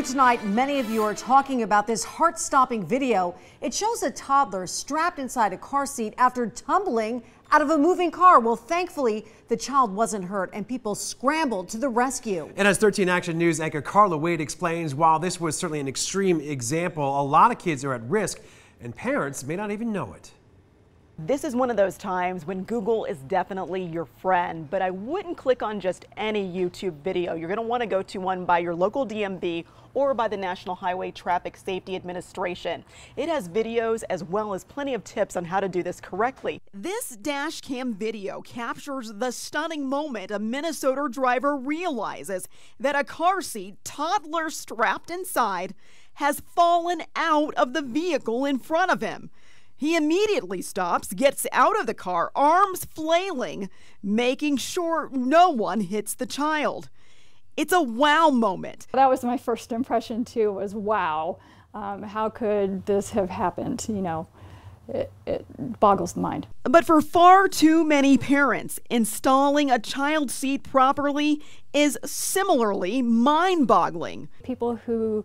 new tonight, many of you are talking about this heart stopping video. It shows a toddler strapped inside a car seat after tumbling out of a moving car. Well, thankfully, the child wasn't hurt and people scrambled to the rescue. And as 13 Action News anchor Carla Wade explains, while this was certainly an extreme example, a lot of kids are at risk and parents may not even know it. This is one of those times when Google is definitely your friend, but I wouldn't click on just any YouTube video. You're going to want to go to one by your local DMV or by the National Highway Traffic Safety Administration. It has videos as well as plenty of tips on how to do this correctly. This dash cam video captures the stunning moment a Minnesota driver realizes that a car seat, toddler strapped inside, has fallen out of the vehicle in front of him. He immediately stops, gets out of the car, arms flailing, making sure no one hits the child. It's a wow moment. That was my first impression too was wow. Um, how could this have happened? You know, it, it boggles the mind. But for far too many parents, installing a child seat properly is similarly mind boggling. People who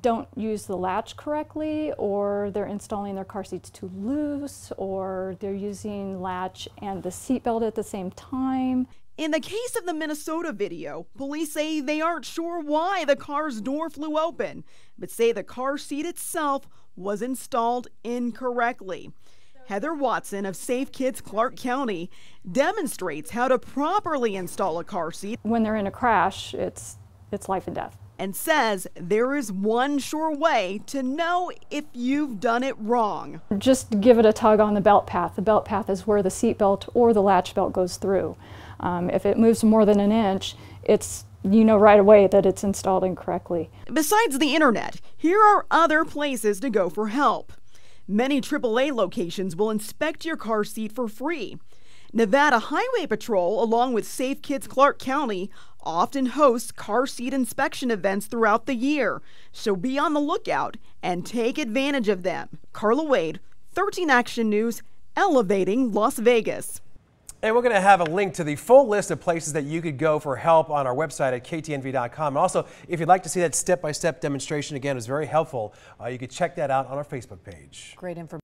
don't use the latch correctly or they're installing their car seats too loose or they're using latch and the seatbelt at the same time. In the case of the Minnesota video, police say they aren't sure why the car's door flew open, but say the car seat itself was installed incorrectly. Heather Watson of Safe Kids Clark County demonstrates how to properly install a car seat. When they're in a crash, it's, it's life and death and says there is one sure way to know if you've done it wrong. Just give it a tug on the belt path. The belt path is where the seat belt or the latch belt goes through. Um, if it moves more than an inch, it's you know right away that it's installed incorrectly. Besides the internet, here are other places to go for help. Many AAA locations will inspect your car seat for free. Nevada Highway Patrol, along with Safe Kids Clark County, often hosts car seat inspection events throughout the year, so be on the lookout and take advantage of them. Carla Wade, 13 Action News, elevating Las Vegas. And we're going to have a link to the full list of places that you could go for help on our website at ktnv.com. And also, if you'd like to see that step-by-step -step demonstration again, it was very helpful. Uh, you could check that out on our Facebook page. Great information.